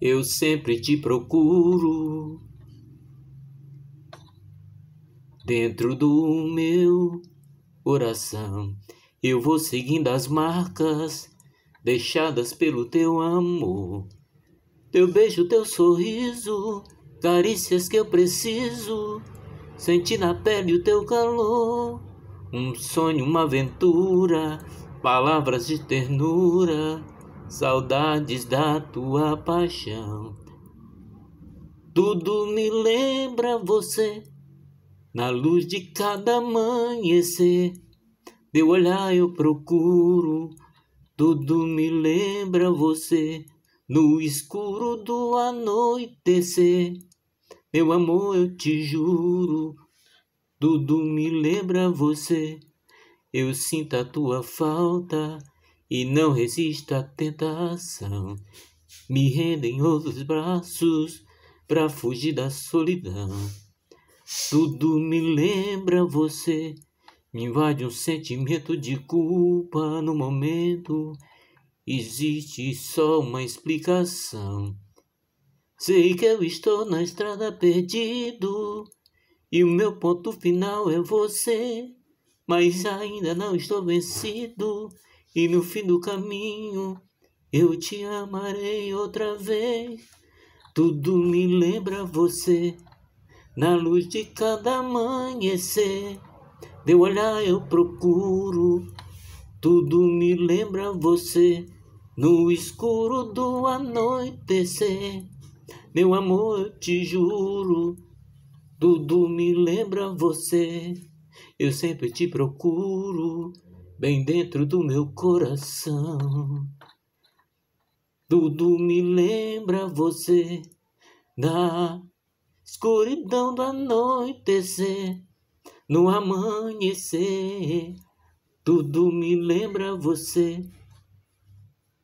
eu sempre te procuro. Dentro do meu coração, eu vou seguindo as marcas deixadas pelo teu amor. Teu beijo, teu sorriso, carícias que eu preciso. Senti na pele o teu calor, um sonho, uma aventura, palavras de ternura saudades da tua paixão. Tudo me lembra você, na luz de cada amanhecer. Meu olhar eu procuro, tudo me lembra você, no escuro do anoitecer. Meu amor, eu te juro, tudo me lembra você. Eu sinto a tua falta e não resisto à tentação. Me rendem outros braços pra fugir da solidão. Tudo me lembra você, me invade um sentimento de culpa no momento. Existe só uma explicação. Sei que eu estou na estrada perdido e o meu ponto final é você, mas ainda não estou vencido. E no fim do caminho eu te amarei outra vez. Tudo me lembra você, na luz de cada amanhecer. Deu olhar eu procuro, tudo me lembra você, no escuro do anoitecer. Meu amor, eu te juro, tudo me lembra você. Eu sempre te procuro bem dentro do meu coração. Tudo me lembra você na escuridão do anoitecer, no amanhecer. Tudo me lembra você.